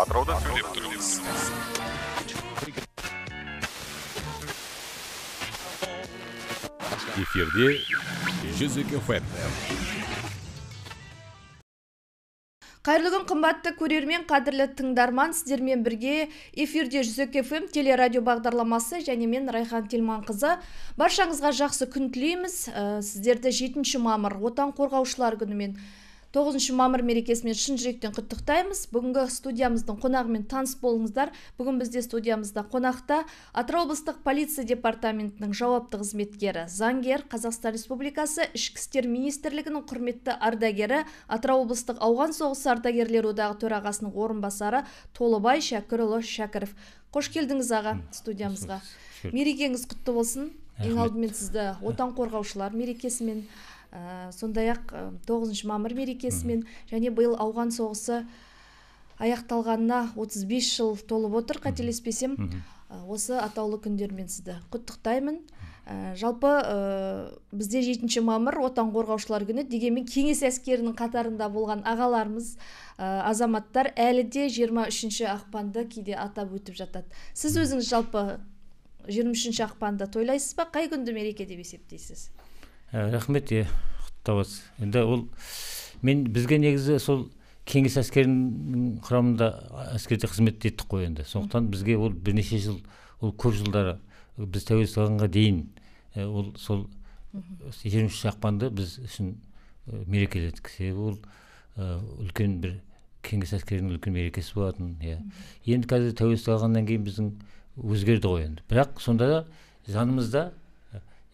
атырауда сөйлеп эфирде қайырлы күн қымбатты көрермен қадірлі тыңдарман сіздермен бірге эфирде жүзеке фм телерадио бағдарламасы және мен райхан телманқызы баршаңызға жақсы күн тілейміз ә, сіздерді жетінші мамыр отан қорғаушылар күнімен тоғызыншы мамыр мерекесімен шын жүректен құттықтаймыз бүгінгі студиямыздың қонағымен таныс болыңыздар бүгін бізде студиямызда қонақта атырау облыстық полиция департаментінің жауапты қызметкері заңгер қазақстан республикасы ішкі істер министрлігінің құрметті ардагері атырау облыстық ауған соғысы ардагерлер одағы төрағасының орынбасары толыбай шәкірұлы шәкіров қош келдіңіз аға студиямызға мерекеңіз құтты болсын ең алдымен сізді отан қорғаушылар мерекесімен ә, э, сондай ақ э, тоғызыншы мамыр мерекесімен және биыл ауған соғысы аяқталғанына 35 жыл толып отыр қателеспесем э, осы атаулы күндермен сізді құттықтаймын жалпы ә, бізде жетінші мамыр отан қорғаушылар күні дегенмен кеңес әскерінің қатарында болған ағаларымыз азаматтар әлі де 23 ақпанды кейде атап өтіп жатады сіз өзіңіз жалпы 23 ақпанды тойлайсыз ба қай күнді мереке деп есептейсіз Э, рахмет иә құттықтап енді ол мен бізге негізі сол кеңес әскерінің құрамында әскерде қызмет еттік қой енді сондықтан бізге ол бірнеше жыл ол көп жылдары біз тәуелсіздік алғанға дейін ол сол жиырма үшінші ақпанды біз үшін мерекеледік себебі ол үлкен бір кеңес әскерінің үлкен мерекесі болатын иә енді қазір тәуелсіздік алғаннан кейін біздің өзгерді ғой енді бірақ сонда да жанымызда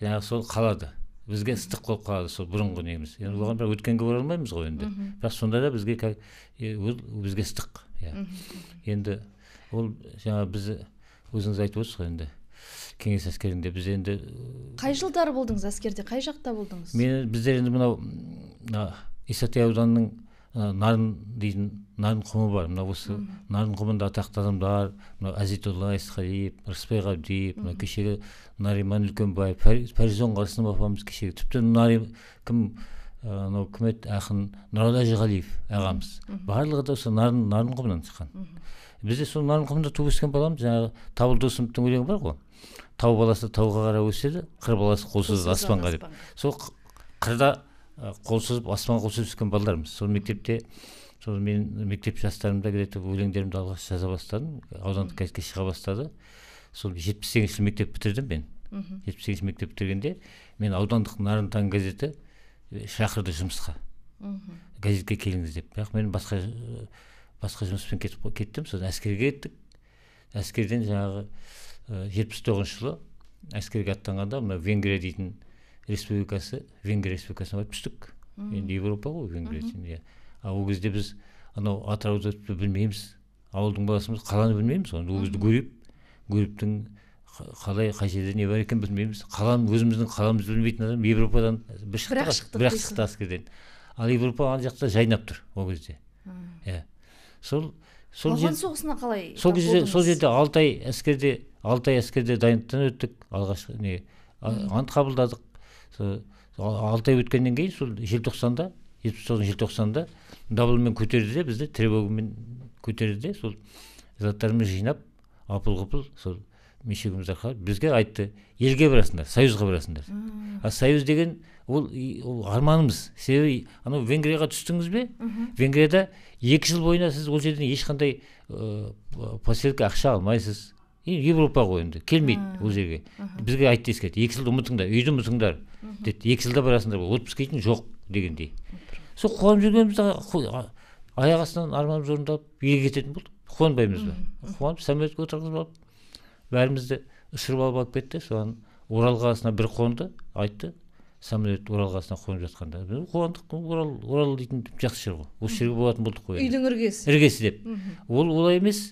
жаңағы сол қалады бізге ыстық болып қалады сол бұрынғы неміз енді оған бірақ өткенге бара алмаймыз ғой енді бірақ сонда да бізге ол бізге ыстық иә енді ол жаңа біз өзіңіз айтып отырсыз ғой енді кеңес әскерінде біз енді қай жылдары болдыңыз әскерде қай жақта болдыңыз мен біздер енді мынау исатай ауданының Э, нарын дейтін нарын құмы бар мына осы нарын құмында атақты адамдар мынау әзизулла есқалиев рысбек ғабдиев мына кешегі нариман үлкенбаев пәризон қасынов апамыз кешегі тіпті нари кім э, анау кім еді ақын нұралы әжіғалиев ағамыз барлығы да осы нарын нарын құмынан шыққан бізде сол нарын құмында туып өскен баламыз жаңағы табыл досымовтың өлеңі бар ғой тау баласы тауға қарап өседі қыр баласы қолсыз аспанға деп сол қырда қол созып аспанға қол созып өскен сол мектепте сол мен мектеп жастарымда где өлеңдерімді алғаш жаза бастадым аудандық газетке шыға бастады сол жетпіс сегізінші мектеп бітірдім мен жетпіс сегізінші мектеп бітіргенде мен аудандық нарын таң газеті э, шақырды жұмысқа мхм газетке келіңіз деп бірақ мен басқа э, басқа жұмыспен кетіп кеттім сосын әскерге кеттік әскерден жаңағы э, жетпіс тоғызыншы жылы әскерге аттанғанда мына венгрия дейтін республикасы венгрия республикасына барып түстік енді европа ғой венгрия иә ал ол кезде біз анау атырауды білмейміз ауылдың баласымыз қаланы білмейміз ғой ол кезде гурьев гурьевтің қалай қай жерде не бар екенін білмейміз қаланы өзіміздің қаламызды білмейтін адам европадан бір шықты бір шықтық шықты әскерден ал европа ана жақта жайнап тұр ол кезде иә сол сол жер соғысына қалай сол кезде сол жерде алты ай әскерде алты ай әскерде дайындықтан өттік алғашқы не ант қабылдадық сол алты ай өткеннен кейін сол желтоқсанда жетпіс тоғызыншы желтоқсанда дабылмен көтерді де бізді тревогамен көтерді де сол заттарымызды жинап апыл ғұпыл сол мешегімізді бізге айтты елге барасыңдар союзға барасыңдар а союз деген ол, ол арманымыз себебі анау венгрияға түстіңіз бе венгрияда екі жыл бойына сіз ол жерден ешқандай ыыы ақша алмайсыз европаға енді келмейді ол жерге бізге айтты ескертті екі жылды ұмытыңдар үйді ұмытыңдар деді екі жылда барасыңдар отпуск дейтін жоқ дегендей сол қуанып жүргенімізде аяқ астынан арманымыз орындалып елге кететін болдық қуанбаймыз ба қуанып самолетке отырғызып алып бәрімізді ұшырып алып алып кетті соған орал қаласына бір қонды айтты самолет орал қаласына қонып жатқанда қуандық орал орал дейтін жақсы жер ғой осы жерге болатын болдық қой үйдің іргесі іргесі деп ол олай емес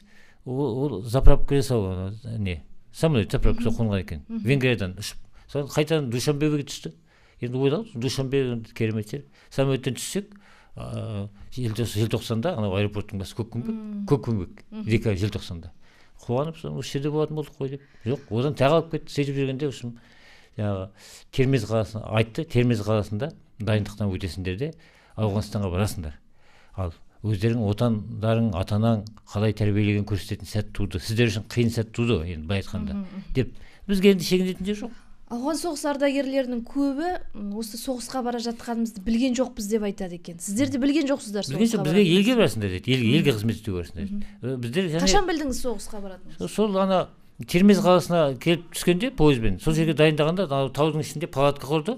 ол заправка кіре салып не самолет заправкаға қонған екен венгриядан ұшып содан қайтадан душанбеге түсті енді ойладық душанбе керемет жер самолеттен түссек желтоқсанда анау аэропорттың басы көкпеңбек көкпеңбек река желтоқсанда қуанып соны осы жерде болатын болдық қой деп жоқ одан тағы алып кетті сөйтіп жүргенде осы жаңағы термез қаласына айтты термез қаласында дайындықтан өтесіңдер де ауғанстанға барасыңдар ал өздерің отандарың ата анаң қалай тәрбиелегенін көрсететін сәт туды сіздер үшін қиын сәт туды енді былай айтқанда деп бізге енді шегінетін жер жоқ ауған соғыс ардагерлерінің көбі осы соғысқа бара жатқанымызды білген жоқпыз деп айтады екен сіздер де білген жоқсыздар білген жоқ бізге елге барасыңдар дейді елге, елге қызмет істеуге барасыңдар дейді біздер қашан білдіңіз соғысқа баратыныңызды сол ана термез қаласына келіп түскенде пойызбен сол жерге дайындағанда таудың ішінде палатка құрды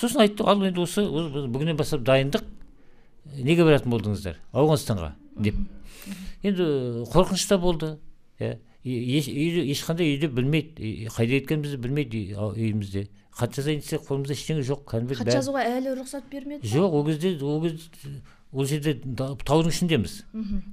сосын айтты ал енді осы бүгіннен бастап дайындық неге баратын болдыңыздар ауғанстанға деп енді қорқыныш та болды иә ешқандай үйде білмейді қайда кеткенімізді білмейді үйімізде хат жазайын десек қолымызда ештеңе жоқ кәдімгі хат жазуға әлі рұқсат бермеді жоқ ол кезде ол кезде ол жерде таудың ішіндеміз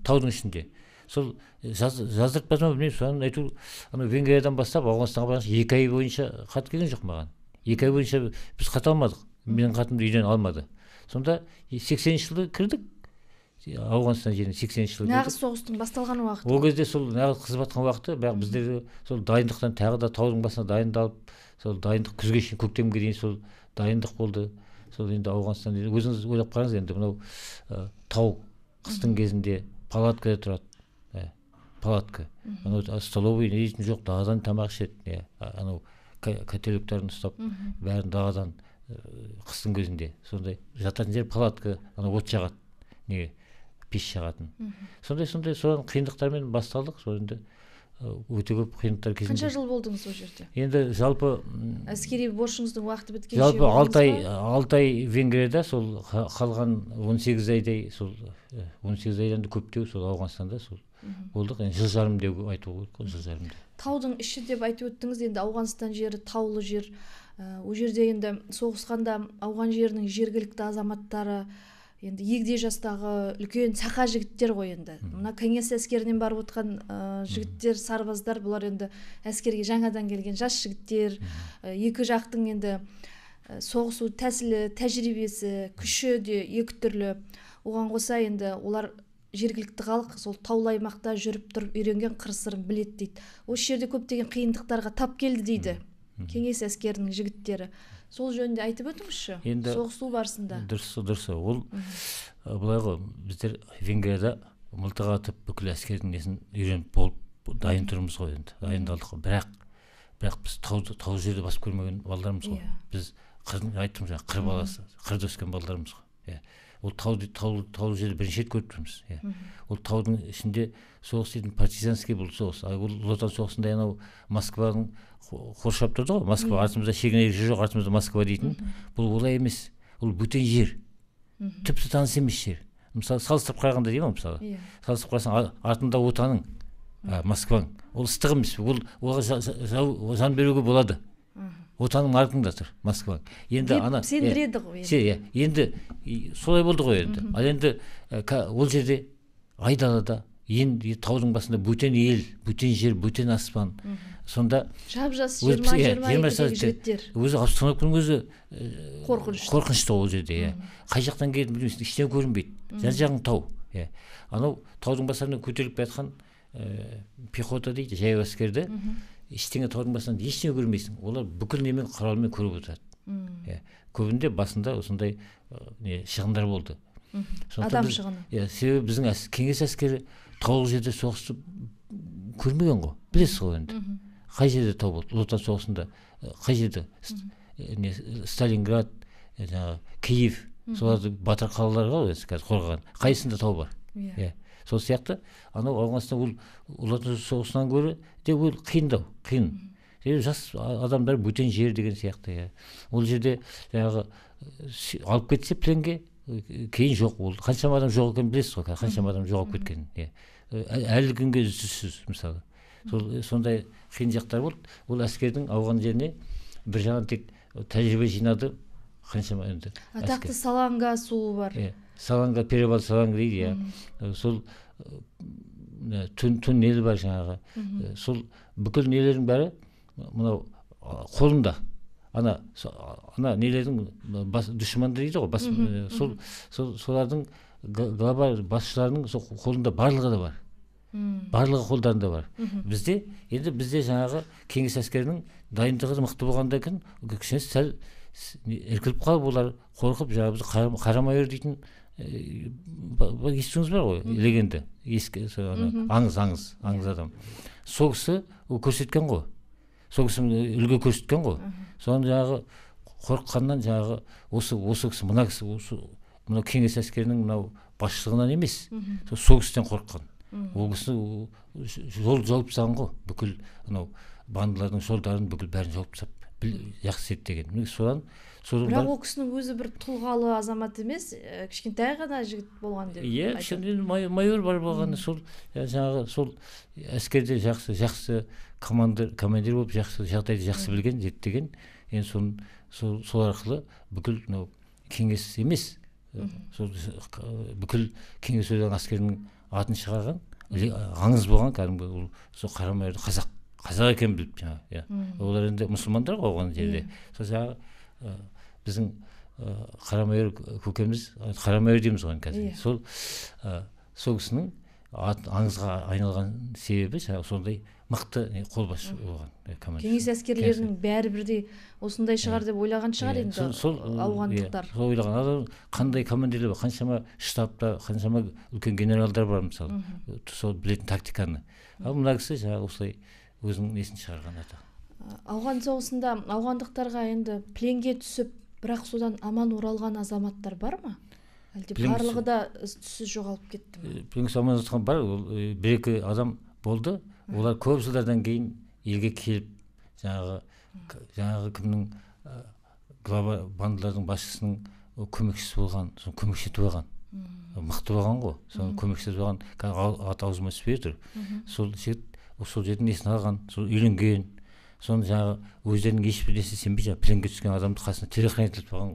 таудың ішінде сол жаздыртпады ма білмеймін соны әйтеуір анау венгриядан бастап ауғанстанға байланысты екі ай бойынша хат келген жоқ маған екі ай бойынша біз хат алмадық менің хатымды үйден алмады сонда сексенінші жылы кірдік ауғанстан жеріне сексенінші жылы нағыз соғыстың басталған уақыты ол кезде сол нағыз қызып жатқан уақыты бірақ біздер сол дайындықтан тағы да таудың басына дайындалып сол дайындық күзге шейін көктемге дейін сол дайындық болды сол енді ауғанстан өзіңіз ойлап қараңыз енді мынау ә, тау қыстың кезінде палаткада тұрады ә, палатка анау столовый не дейтін жоқ даладан тамақ ішеді иә анау котелоктарын ұстап бәрін даладан қыстың кезінде сондай жататын жер палатка ана от жағады неге пеш жағатын сондай сондай содан қиындықтармен басталдық сол енді өте көп қиындықтар кезінде қанша жыл болдыңыз ол жерде енді жалпы әскери борышыңыздың уақыты біткенше жалпы алты ай алты ай венгрияда сол қалған он сегіз айдай сол он сегіз айдан да көптеу сол ауғанстанда сол болдық енді жыл жарым деп айтуға болады ғой жыл жарым таудың іші деп айтып өттіңіз енді ауғанстан жері таулы жер Э, ол жерде енді соғысқанда ауған жерінің жергілікті азаматтары енді егде жастағы үлкен сақа жігіттер ғой енді мына кеңес әскерінен барып отқан ә, жігіттер сарбаздар бұлар енді әскерге жаңадан келген жас жігіттер э, екі жақтың енді соғысу тәсілі тәжірибесі күші де екі түрлі оған қоса енді олар жергілікті халық сол таулы аймақта жүріп тұрып үйренген қыр сырын біледі дейді осы жерде көптеген қиындықтарға тап келді дейді кеңес әскерінің жігіттері сол жөнінде айтып өтіңізші енді соғысу барысында дұрыс дұрыс ол былай ғой біздер венгрияда мылтық атып бүкіл әскердің несін үйреніп болып дайын тұрмыз ғой енді дайындалдық қой бірақ бірақ біз тауды тау жерді басып көрмеген балдармыз ғой иә. біз қырдың айттым жаңағы қыр баласы қырда өскен балаларымыз ғой иә ол тауды таулы таулы жерді бірінші рет көріп тұрмыз иә ол таудың ішінде соғыс дейтін партизанский бұл соғыс ол ұлы отан соғысында анау москваның қоршап тұрды ғой москва артымызда шегіне жоқ артымызда москва дейтін бұл олай емес ол бөтен жер тіпті таныс емес жер мысалы салыстырып қарағанда деймін ғой мысалы иә салыстырып қарасаң артында отаның москваң ол ыстық емес ол оған жау жан беруге болады отаның артыңда тұр москва енді ана сендіреді иә. ғой иә енді солай болды ғой енді ал енді ол жерде айдалада енді таудың басында бөтен ел бөтен жер бөтен аспан сонда жап жас жиырма жиырма жігіттер өзі обстановканың өзі қорқынышты қорқынышты ол жерде иә қай жақтан келетінін білмейсің ештеңе көрінбейді жан жағың тау иә анау таудың басынан көтеріліп келе жатқан пехота дейді жаяу әскерді ештеңе таудың басынан ештеңе көрмейсің олар бүкіл немен құралмен көріп отырады иә көбінде басында осындай не шығындар болды адам шығыны иә себебі біздің әс, кеңес әскері таулы жерде соғысты көрмеген ғой білесіз ғой енді қай жерде тау болды ұлы отан соғысында қай жерде не сталинград жаңағы киев соларды батыр қалалар ғой қазір қорғаған қайсысында тау бар иә, иә. сол сияқты анау ауғанстан ол ұлы отан соғысынан гөрі де ол қиындау қиын е жас адамдар бөтен жер деген сияқты иә ол жерде жаңағы алып кетсе пленге кейін жоқ ол қаншама адам жоқ екенін білесіз ғой қаншама адам жоғалып кеткенін иә әлі күнге ізсіз мысалы сол сондай қиын жақтар болды ол әскердің ауған жеріне бір жағынан тек тәжірибе жинады қаншама енді атақты саланга суы бар иә саланга перевал саланга дейді иә сол туннель бар жаңағы сол бүкіл нелердің бәрі мынау қолында ана ана нелердің бас душмандар дейді ғой бас э, сол солардың глобаль басшыларының сол қолында барлығы да бар барлығы қолдарында бар бізде енді бізде жаңағы кеңес әскерінің дайындығы мықты болғандан кейін кішкене сәл іркіліп қалып олар қорқып жаңағы бізді қара майор дейтін э, естуіңіз бар ғой легенда ескі аңыз аңыз аңыз иә. адам сол кісі көрсеткен ғой сол кісі үлгі көрсеткен ғой соны жаңағы қорыққаннан жаңағы осы осы кісі мына кісі осы мынау кеңес әскерінің мынау басшылығынан емес сол кісіден қорыққан ол кісі жол жауып тастаған ғой бүкіл анау бандылардың жолдарын бүкіл бәрін жауып тастап жақсы зерттеген міне содан бірақ ол кісінің өзі бір тұлғалы азамат емес кішкентай ғана жігіт болған деп иә кішкентай майор бар болғаны сол жаңағы сол әскерде жақсы жақсы командир командир болып жақсы жағдайды жақсы білген зерттеген енді соны сол сол арқылы бүкіл мынау кеңес емес сол бүкіл кеңес одағының әскерінің атын шығарған аңыз болған кәдімгі ол сол майорды қазақ қазақ екенін біліп жаңағы иә олар енді мұсылмандар ғой оған жерде сол жаңағы біздің қарамайыр көкеміз қарамайыр дейміз ғой қазір yeah. Иә. сол ә, сол кісінің аңызға айналған себебі жаңағы сондай мықты қолбасшы болған команда кеңес әскерлерінің бәрі бірдей осындай шығар деп ойлаған иә, шығар енді сол ауғандықтар иә, сол ойлаған адам қандай командирлер бар қаншама штабта қаншама үлкен генералдар бар мысалы сол білетін тактиканы ал мына кісі жаңағы осылай өзінің несін шығарған ата ауған соғысында ауғандықтарға енді пленге түсіп бірақ содан аман оралған азаматтар бар ма әлде барлығы да із түссіз жоғалып кетті ме пенс аман жатқан бар ол бір екі адам болды олар көп жылдардан кейін елге келіп жаңағы жаңағы кімнің глава бандалардың басшысының көмекшісі болған сол көмекші болған мықты болған ғой соны көмекші болған қазір аты аузыма түспей тұр сол жігіт сол жердің несін алған сол үйленген соны жаңағы өздерінің ешбір сенбей жаңағы пленге түскен адамды қасына телохранитель қойған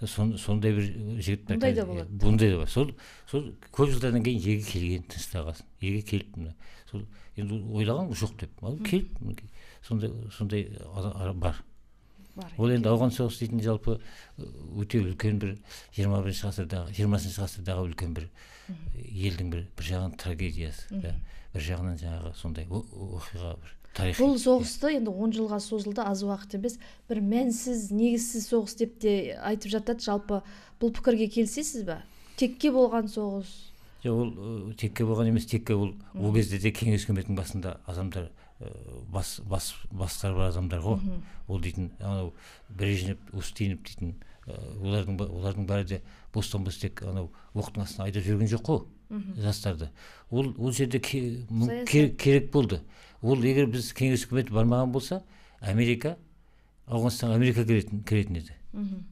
ғой сон, сондай бір жігіттер иә, бұндай да болады бұндай да бар сол сол көп жылдардан кейін жерге келген тыныстағасын елге келіп мына сол енді ойлаған жоқ деп ал келіп сондай сондай бар бар ол енді ауған соғысы дейтін жалпы өте үлкен бір жиырма бірінші ғасырдағы жиырмасыншы ғасырдағы үлкен бір елдің бір бір жағынан трагедиясы иә. бір жағынан жаңағы сондай оқиға бір бұл иә. соғысты енді он жылға созылды аз уақыт емес бір мәнсіз негізсіз соғыс деп те айтып жатады жалпы бұл пікірге келісесіз ба текке болған соғыс жоқ ол текке болған емес текке ол ол кезде де кеңес үкіметінің басында адамдар бас бас бастары бар адамдар ғой ол дейтін анау брежнев устинов дейтін Э, олардың олардың бәрі де бостан бос тек анау оқтың астына айдап жіберген жоқ қой жастарды ол ол жерде керек, болды ол егер біз кеңес үкіметі бармаған болса америка ауғанстанға америка кіретін кіретін еді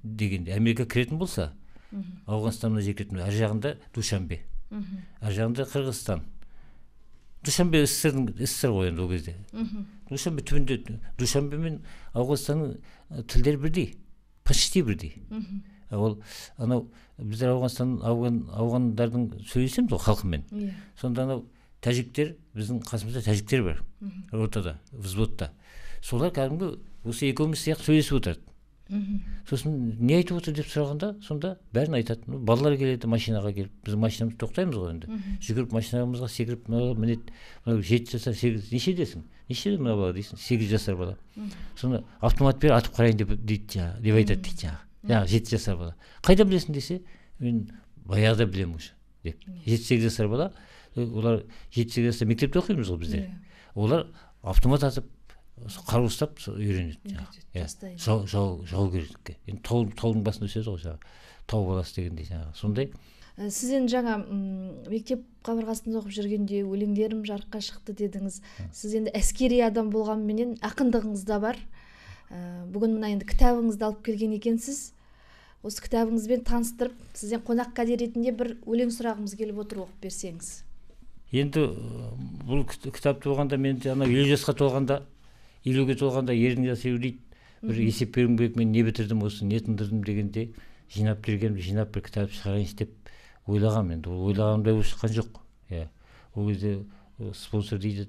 дегенде америка кіретін болса ауғанстан мына жерге кіретін ар жағында душанбе ар жағында қырғызстан душанбе сссрдың ссср ғой енді ол кезде душанбе түбінде душанбе мен ауғанстанның э, тілдері бірдей почти бірдей э, ол анау біздер ауғанстан ауған ауғандардың сөйлесеміз ғой халқымен иә сонда анау тәжіктер біздің қасымызда тәжіктер бар ортада взводта солар кәдімгі осы екеуміз сияқты сөйлесіп отырады сосын не айтып отыр деп сұрағанда сонда бәрін айтады балалар келеді машинаға келіп біз машинамыз тоқтаймыз ғой енді жүгіріп машинамызға секіріп мыналар мінеді мынау жеті жасар сегіз нешедесің нешеде мына бала дейсің сегіз жасар бала соны автомат бер атып қарайын деп дейді жаңағы деп айтады дейді жаңағы жаңағы жеті жасар бала қайдан білесің десе мен баяғыда білемін уже деп жеті сегіз жасар бала олар жеті сегіз жаста мектепте оқимыз ғой біздер олар автомат атып қару ұстап сол үйренеді жаңағы жау иә. жаугерлікке енді тау таудың басында өседі ғой жаңағы тау баласы дегендей жаңағы сондай сіз енді жаңа мектеп қабырғасында оқып жүргенде өлеңдерім жарыққа шықты дедіңіз сіз енді әскери адам болғанменен ақындығыңыз да бар бүгін мына енді кітабыңызды алып келген екенсіз осы кітабыңызбен таныстырып сізден қонақ кәде ретінде бір өлең сұрағымыз келіп отыр оқып берсеңіз енді бұл кітап болғанда мен анау елу жасқа толғанда елуге толғанда ердің жасы дейді бір есеп беруім керек мен не бітірдім осы не тындырдым дегенде жинап жүргенім жинап бір кітап шығарайыншы деп ойлағанмын енді ол ойлағанымдай болып шыққан жоқ иә ол кезде спонсор дейді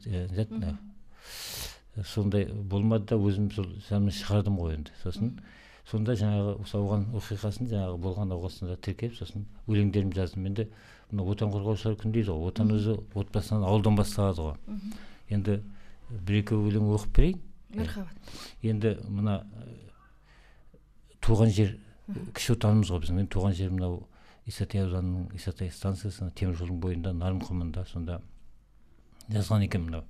сондай болмады да өзім сол шығардым ғой енді сосын сонда жаңағы осы ауған оқиғасын жаңағы болған оқиғасында тіркеп сосын өлеңдерім жаздым енді мына отан қорғаушылар күні дейді ғой отан өзі отбасынан ауылдан басталады ғой енді бір екі өлең оқып берейін мархабат ә, енді мына ә, туған жер ә, кіші отанымыз ғой біздің туған жерім мынау исатай ауданының исатай станциясына темір бойында нарын құмында сонда жазған екен мынау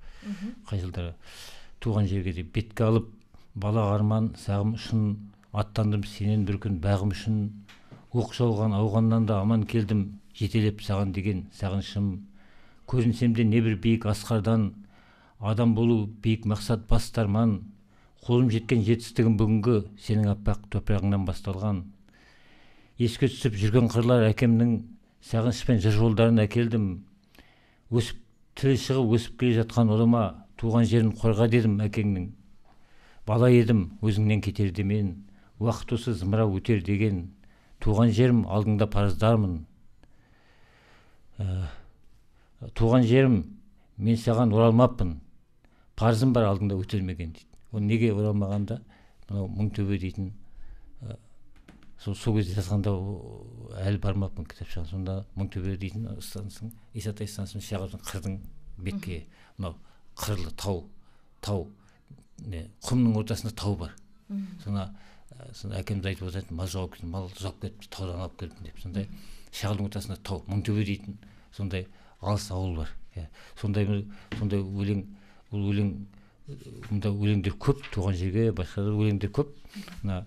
қай жылдары туған жерге деп бетке алып бала арман сағым үшін аттандым сенен бір күн бағым үшін оқ жауған ауғаннан да аман келдім жетелеп саған деген сағынышым көрінсем де небір биік асқардан адам болу биік мақсат басты арман қолым жеткен жетістігім бүгінгі сенің аппақ топырағыңнан басталған еске түсіп жүрген қырлар әкемнің сағыныш пен жыр жолдарын әкелдім өсіп тілі шығып өсіп келе жатқан ұлыма туған жерін қорға дедім әкеңнің бала едім өзіңнен кетерде мен уақыт осы зымырау өтер деген туған жерім алдыңда парыздармын ә, туған жерім мен саған оралмаппын парызым бар алдыңда өтелмеген дейді ол неге оралмағанда мынау мыңтөбе дейтін сол сол кезде жазғанда әлі бармаппын кітапшаға сонда мыңтөбе дейтін станцияның исатай станциясын шағырдың қырдың бетке мынау қырлы тау тау не құмның ортасында тау бар сона сонда әкеміз айтып отыратын мал жауып кетті мал жауып кетіпті таудан алып келдім деп сондай шағылдың ортасында тау мыңтөбе дейтін сондай алыс ауыл бар иә сондай сондай өлең бұл өлең мұнда өлеңдер көп туған жерге басқа да өлеңдер көп мына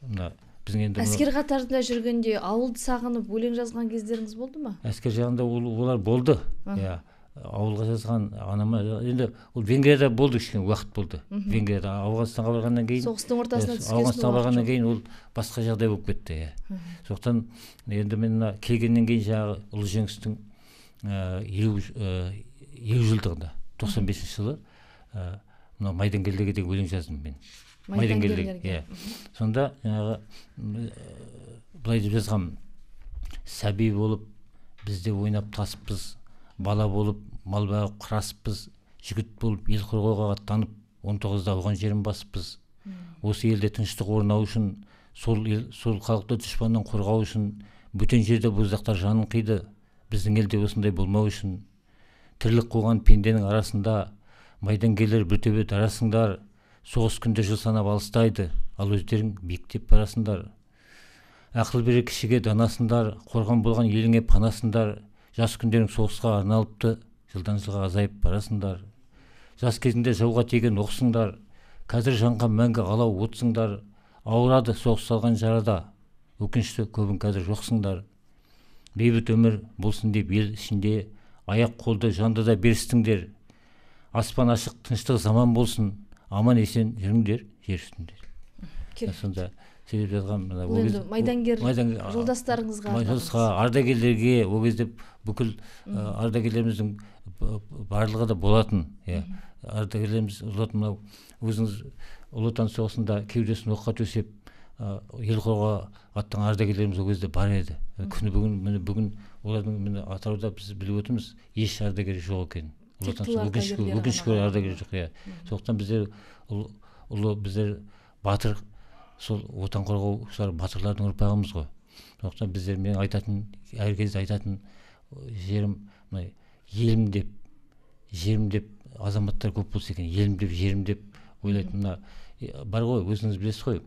мына біздің енді әскер қатарында жүргенде ауылды сағынып өлең жазған кездеріңіз болды ма әскер жағында ол олар болды иә ауылға жазған анама енді ол венгрияда болды кішкене уақыт болды венгрияда ауғанстанға барғаннан кейін соғыстың э, ортасына түскен ауғанстанға барғаннан кейін ол басқа жағдай болып кетті иә сондықтан енді мен мына келгеннен кейін жаңағы ұлы жеңістің э, елу э, елу жылдығында тоқсан бесінші жылы Э, мынау майдангерлерге деген өлең жаздым мен майдангерлер иә сонда жаңағы былай деп жазғам сәби болып бізде ойнап тасыппыз бала болып мал бағып қырасыппыз жігіт болып ел қорғауға аттанып он тоғызда ауған жерін басыппыз осы елде тыныштық орнау үшін сол ел сол халықты дұшпаннан қорғау үшін бөтен жерде боздақтар жанын қиды біздің елде осындай болмау үшін тірлік қуған пенденің арасында майдангерлер бөтебет тарасыңдар, соғыс күнде жыл санап алыстайды ал өздерің биіктеп барасыңдар ақыл берер кішіге данасыңдар қорған болған еліңе панасыңдар жас күндерің соғысқа арналыпты жылдан жылға азайып барасыңдар жас кезіңде жауға тиген оқсыңдар қазір жанға мәңгі алау отсыңдар ауырады соғыс салған жарада өкінішті көбін қазір жоқсыңдар бейбіт өмір болсын деп ел ішінде аяқ қолды жанды да берістіңдер аспан ашық тыныштық заман болсын аман есен жүріңдер жер үстінде сонда сөйлеп жатқан мына ол енді майдангер жолдастарыңызға жолдасқа ардагерлерге ол кезде бүкіл ардагерлеріміздің барлығы да болатын иә ардагерлеріміз болатын мынау өзіңіз ұлы отан соғысында кеудесін оққа төсеп ел қорғауға аттанған ардагерлеріміз ол кезде бар еді күні бүгін міне бүгін олардың міне атырауда біз біліп отырмыз еш ардагер жоқ екенін өкінішке орай ардагер жоқ иә сондықтан біздер ұлы біздер батыр сол отан қорғаушылар батырлардың ұрпағымыз ғой сондықтан біздер мен айтатын әр кезде айтатын жерім мына елім деп жерім деп азаматтар көп болса екен елім деп жерім деп ойлайтын мына бар ғой өзіңіз білесіз ғой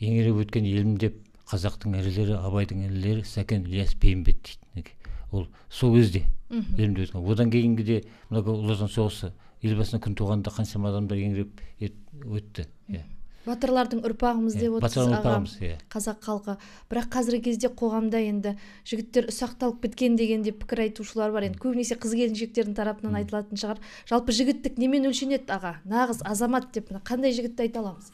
еңіреп өткен елім деп қазақтың ірілері абайдың інілері сәкен ілияс бейімбет дейді ол сол кезде өткен одан кейінгі де мына ұлы отан соғысы елбасының күн туғанда қаншама адамдар еңіреп өтті иә батырлардың ұрпағымыз деп отырсыз иә қазақ халқы бірақ қазіргі кезде қоғамда енді жігіттер ұсақталып кеткен деген деп пікір айтушылар бар енді көбінесе қыз келіншектердің тарапынан айтылатын шығар жалпы жігіттік немен өлшенеді аға нағыз азамат деп қандай жігітті айта аламыз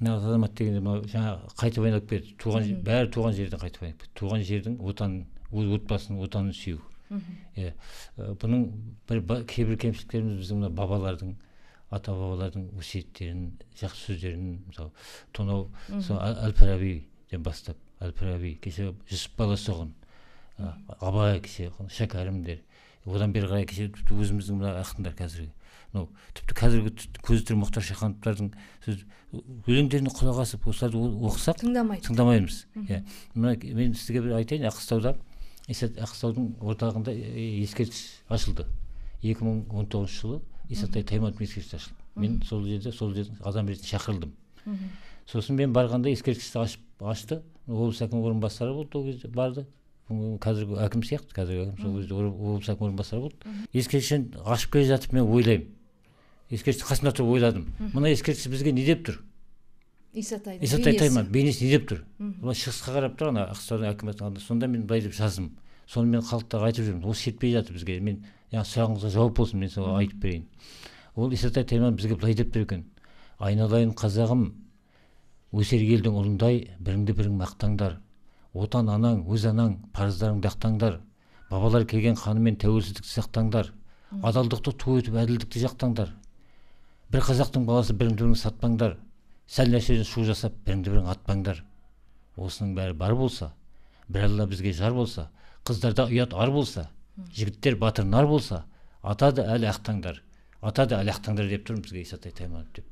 нағыз азамат дегенде мынау жаңағы қайтып айналып келеді туған бәрі туған жерден қайтып айналып туған жердің отан өз отбасын отанын сүю иә бұның бір кейбір кемшіліктеріміз біздің мына бабалардың ата бабалардың өсиеттерін жақсы сөздерін мысалы тонау сол әл фарабиден бастап әл фараби кеше жүсіп баласұғын абай кеше шәкәрімдер одан бері қарай кеше тіпті өзіміздің мына ақындар қазіргі мынау тіпті қазіргі көзі тірі мұхтар шахановтардың сөз өлеңдеріне құлақ асып осыларды оқысақ тыңдамайды тыңдамаймыз иә мына мен сізге бір айтайын аққыстауда исат ақсаудың орталығында э, э, ескерткіш ашылды 2019 мың он тоғызыншы жылы исатай таймановтың ескерткіші ашылды мен сол жерде сол жердің адам ретінде шақырылдым сосын мен барғанда ескерткішті ашып ашты облыс әкімі орынбасары болды ол кезде барды қазіргі әкім сияқты қазіргі әкім сол кезде облыс әкімі орынбасары болды ескерткішін ашып келе жатып мен ойлаймын ескерткіштің қасында тұрып ойладым мына ескерткіш бізге не деп тұр исатай исатай тайман не деп тұр олар шығысқа қарап тұр ана қырғызстанның әкімі сонда мен былай деп жаздым соны мен халықтарға айтып жүрмін осы жетпей жатыр бізге мен жаңағы сұрағыңызға жауап болсын мен соған айтып берейін ол исатай тайман бізге былай деп тұр екен айналайын қазағым өсер елдің ұлындай біріңді бірің мақтаңдар отан анаң өз анаң парыздарыңды ақтаңдар бабалар келген қанымен тәуелсіздікті сақтаңдар адалдықты ту етіп әділдікті жақтаңдар бір қазақтың баласы бірін бірін сатпаңдар сәл нәрседен шу жасап біріңді бірің атпаңдар осының бәрі бар болса бір алла бізге жар болса қыздарда ұят ар болса жігіттер батыр нар болса ата да әлі ақтаңдар ата да әлі ақтаңдар деп тұрмын бізге исатай тайманов деп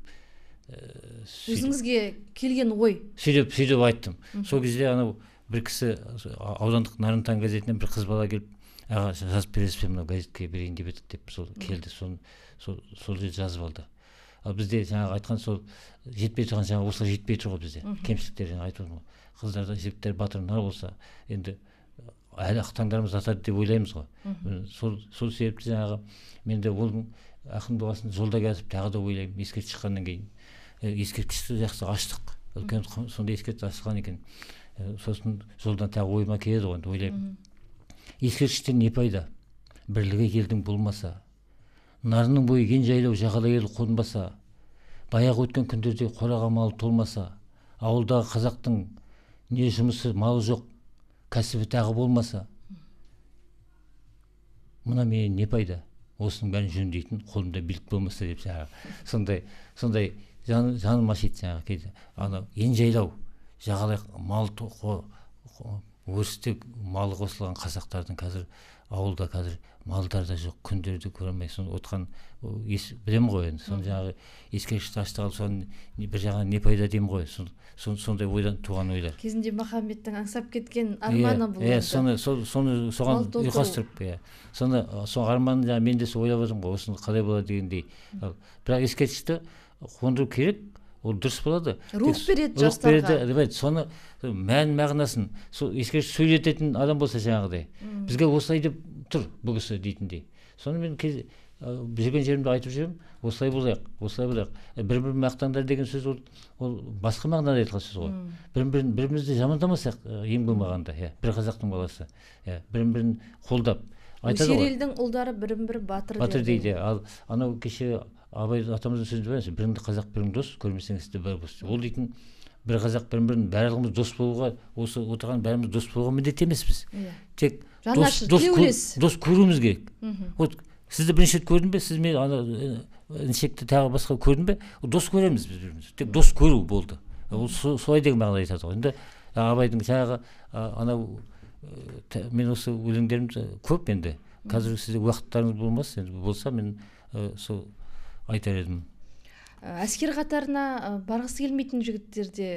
э, өзіңізге келген ой сөйтіп сөйтіп айттым сол кезде анау бір кісі аудандық нарынтан газетінен бір қыз бала келіп аға жазып бересіз бе мынау газетке берейін деп едік деп сол келді сол сол жерде жазып алды ал бізде жаңағы айтқан сол жетпей тұрған жаңағы осылар жетпей тұр ғой бізде кемшіліктер жаңа айтып отырмын ғой қыздарда жігіттер батырмар болса енді әлі ақ таңдарымыз атады деп ойлаймыз ғой сол сол себепті жаңағы мен де ол ақын дұғасын жолда келіп тағы да ойлаймын ескерткіш шыққаннан кейін ескерткішті жақсы аштық үлкен сондай ескерткіш ашылған екен сосын жолдан тағы ойыма келеді ғой енді ойлаймын ескерткіштен не пайда бірлігі елдің болмаса нарының бойы ен жайлау жағалай ел қонбаса баяғы өткен күндерде қораға малы толмаса ауылдағы қазақтың не жұмысы малы жоқ кәсібі тағы болмаса мына менен не пайда осының бәрін жөндейтін қолымда билік болмаса деп жаңағы сондай сондай жан, жаным ашиды жаңағы кейде анау ен жайлау жағалай мал өрістеп малы қосылған қазақтардың қазір ауылда қазір малдар да жоқ күндерді көре соны отқан білемін ғой енді соны жаңағы ескерткіш тасты алып соны бір жағынан не пайда деймін ғой сондай ойдан туған ойлар кезінде махамбеттің аңсап кеткен иә, арманы бұл иә, иә соны соны соған ұйқастырып иә соны сол арманы жаңағы мен де ойлап отырмын ғой осыны қалай болады дегендей бірақ ескерткішті қондыру керек ол дұрыс болады рух береді жастарға рух береді соны мән мағынасын сол ескерш сөйлететін адам болса жаңағыдай бізге осылай деп тұр бұл кісі дейтіндей мен кез жүрген жерімде айтып жүремін осылай болайық осылай болайық бір бірін мақтаңдар деген сөз ол ол басқа мағынада айтылған сөз ғой бір бірін бір бірімізді жамандамасақ ең болмағанда иә бір қазақтың баласы иә бір бірін қолдап айтады ғой елдің ұлдары бірін бірі батыр батыр дейді ал анау кеше абай атамыздың сөзін бар біріңді қазақ бірің дос көрмесең де бәрі бос ол дейтін бір қазақ бірін бірін барлығымыз дос болуға осы отырған бәріміз дос болуға міндетті емеспіз иә тек дос көруіміз керек вот сізді бірінші рет көрдім бе сіз мен ана інішекті тағы басқа көрдім бе дос көреміз біз бір бірімізді тек дос көру болды ол солай деген мағынада айтады ғой енді абайдың жаңағы анау мен осы өлеңдерімді көп енді қазір сізде уақыттарыңыз болмас енді болса мен сол айтар едім э, әскер қатарына э, барғысы келмейтін жігіттер де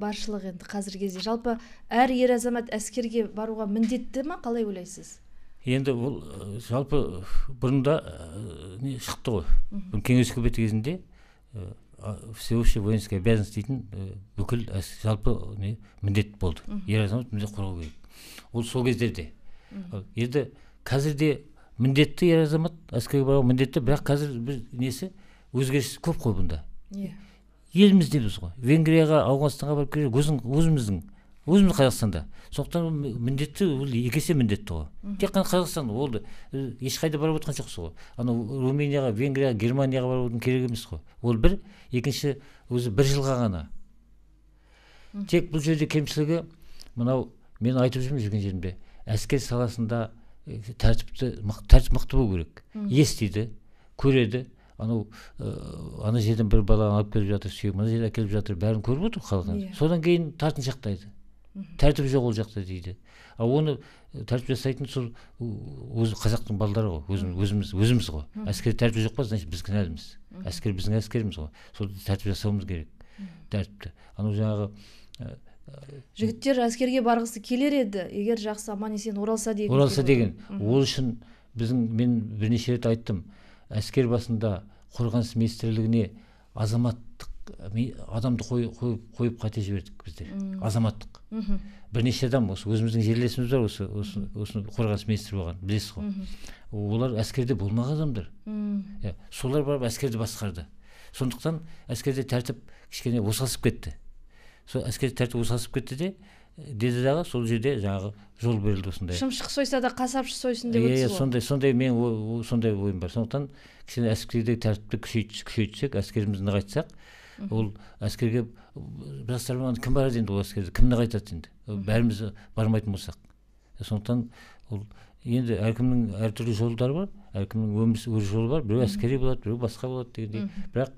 баршылық енді қазіргі кезде жалпы әр ер азамат әскерге баруға міндетті ма қалай ойлайсыз енді ол э, жалпы бұрында не шықты ғой кеңес үкіметі кезінде всеобщий воинская обязанность дейтін бүкіл жалпы не міндет болды ер азамат міндет қорғау керек ол сол кездерде енді қазірде міндетті ер азамат әскерге бару міндетті бірақ қазір біз несі өзгеріс көп қой бұнда иә yeah. еліміздеміз ғой венгрияға ауғанстанға барып керек өзің өзіміздің өзіміз қазақстанда сондықтан міндетті ол екі есе міндетті ғой тек қана қазақстан ол ешқайда барып отқан жоқсыз ғой анау румынияға венгрияға германияға барудың керегі емес қой ол бір екінші өзі бір жылға ғана тек бұл жерде кемшілігі мынау мен айтып жүрмін жүрген жерімде әскер саласында Э, тәртіпті тәртіп мықты болу керек естиді көреді анау э, ана жерден бір баланы алып келіп жатыр сүйек мына жерден әкеліп жатыр бәрін көріп отыр халық yeah. Иә. содан кейін тартыншақтайды тәртіп жоқ ол жақта дейді ал оны э, тәртіп жасайтын сол өзі қазақтың балдары ғой өзіміз өзіміз өзіміз ғой әскер тәртіп жоқ па значит біз кінәліміз әскер біздің әскеріміз ғой сол тәртіп жасауымыз керек тәртіпті анау жаңағы жігіттер әскерге барғысы келер еді егер жақсы аман есен оралса деген оралса деген ол үшін біздің мен бірнеше рет айттым әскер басында қорғаныс министрлігіне азаматтық адамды қойып қойып қате жібердік біздер азаматтық мхм бірнеше адам осы өзіміздің жерлесіміз бар осы осы осы қорғаныс министрі болған білесіз ғой олар әскерде болмаған адамдар иә, солар барып әскерді басқарды сондықтан әскерде тәртіп кішкене босасып кетті сол әскери тәртіп сасып кетті де деді дағы сол жерде жаңағы жол берілді осындай шымшық сойса да қасапшы сойсын деп иә сондай сондай мен сондай ойым бар сондықтан кішкене әскердегі тәртіпті күшейтсек әскерімізді нығайтсақ ол әскерге жастар кім барады енді ол әскерде кім нығайтады енді бәріміз бармайтын болсақ сондықтан ол енді әркімнің әртүрлі жолдары бар әркімнің өмір өз жолы бар біреу әскери болады біреу басқа болады дегендей бірақ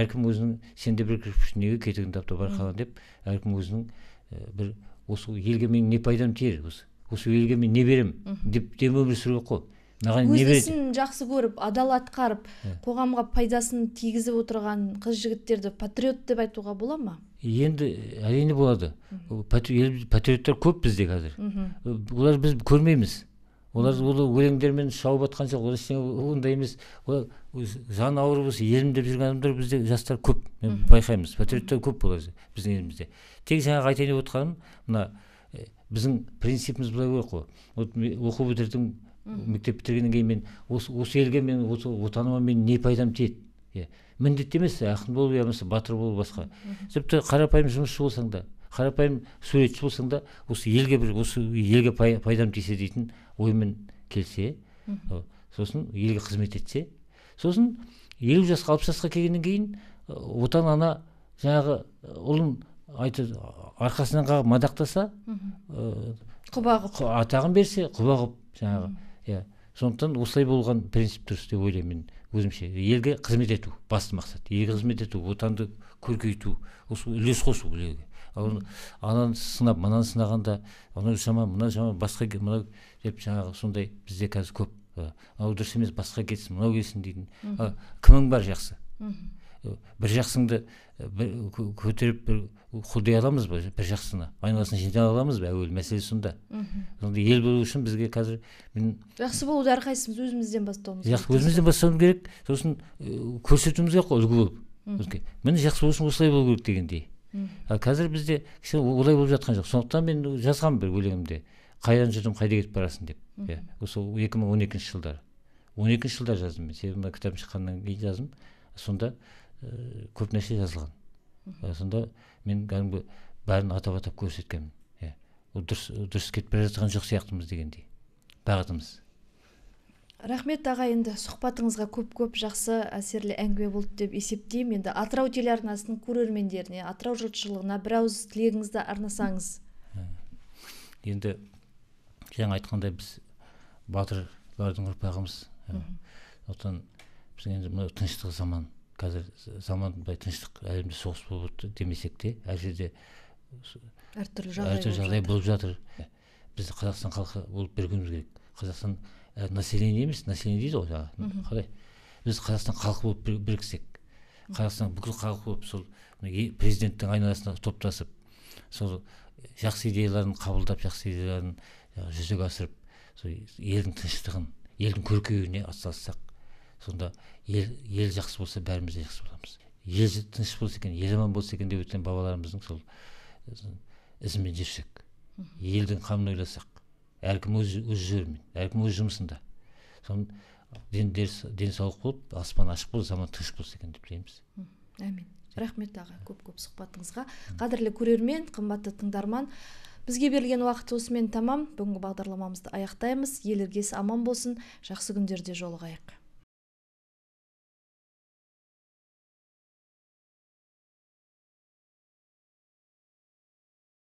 әркім өзінің сенде бір кірпіш неге кетігін тапты байқаған деп әркім өзінің э, бір осы елге мен не пайдам тиер осы осы елге мен не беремін деп деп өмір сүру керек қой маған не береді өз жақсы көріп адал атқарып қоғамға пайдасын тигізіп отырған қыз жігіттерді патриот деп айтуға бола ма енді әрине болады патриоттар көп бізде қазір олар біз көрмейміз олар ол өлеңдермен шауып жатқан жоқ ол ештеңе ондай емес олар жан елім деп жүрген адамдар бізде жастар көп мен байқаймыз патриоттар көп бұл біздің елімізде тек жаңағы айтайын деп отырғаным мына э, біздің принципіміз былай ғой қой вот оқу бітірдім мектеп бітіргеннен кейін мен осы осы елге мен осы отаныма мен не пайдам тиеді иә міндетті емес ақын болу я болмаса батыр болу басқа тіпті қарапайым жұмысшы болсаң да қарапайым суретші болсаң да осы елге бір осы елге пайдам тисе дейтін оймен келсе сосын елге қызмет етсе сосын елу жасқа алпыс жасқа келгеннен кейін отан ана жаңағы ұлын айты арқасынан қағып мадақтаса құба атағын берсе құба қылып жаңағы иә сондықтан осылай болған принцип дұрыс деп ойлаймын мен өзімше елге қызмет ету басты мақсат елге қызмет ету отанды көркейту осы үлес қосу елге ол ананы сынап мынаны сынағанда анау жаман мынау жаман басқа мынау деп жаңағы сондай бізде қазір көп мынау дұрыс емес басқа кетсін мынау келсін дейтін кімің бар жақсы бір жақсыңды көтеріп бір құлдай аламыз ба бір жақсыны айналасына жинай аламыз ба әуелі мәселе сонда сонда ел болу үшін бізге қазір мен жақсы болуды әрқайсымыз өзімізден бастауымыз керек өзімізден бастауымыз керек сосын көрсетуіміз керек қой үлгі болып міне жақсы болу үшін осылай болу керек дегендей ал қазір бізде кішкене олай болып жатқан жоқ сондықтан мен жазғанмын бір өлеңімде қайдан жүрдім қайда кетіп барасың деп иә осы екі мың он екінші жылдары он екінші жылдары жаздым мен себебі мына кітабым шыққаннан кейін жаздым сонда ә, көп нәрсе жазылған ә, сонда мен кәдімгі бәрін атап атап көрсеткенмін иә дұрыс дұрыс кетіп бара жатқан жоқ сияқтымыз дегендей бағытымыз рахмет аға енді сұхбатыңызға көп көп жақсы әсерлі әңгіме болды деп есептеймін енді атырау телеарнасының көрермендеріне атырау жұртшылығына бір ауыз тілегіңізді арнасаңыз ә, енді жаңа айтқандай біз батырлардың ұрпағымыз ә, сондықтан біздің енді мына тыныштық заман қазір заман былай тыныштық әлемде соғыс болып отыр демесек те әр жерде әртүрлі жағдай болып жатыр ә, бізді қазақстан халқы болып бірігуіміз керек қазақстан ә, население емес население дейді ғой жаңағы қалай біз қазақстан халқы болып біріксек қазақстан бүкіл халқы болып сол президенттің айналасына топтасып сол жақсы идеяларын қабылдап жақсы идеяларын э, жүзеге асырып сол елдің тыныштығын елдің көркеюіне атсалыссақ сонда ел, ел жақсы болса бәріміз де жақсы боламыз ел тыныш болса екен ел аман болса екен деп өткен бабаларымыздың сол э, ізімен жүрсек елдің қамын ойласақ әркім өз өз жерімен әркім өз жұмысында сон денсаулық болып аспан ашық болып заман тыныш болса екен деп тілейміз әмин рахмет аға көп көп сұхбатыңызға қадірлі көрермен қымбатты тыңдарман бізге берілген уақыт осымен тамам бүгінгі бағдарламамызды аяқтаймыз ел іргесі аман болсын жақсы күндерде жолығайық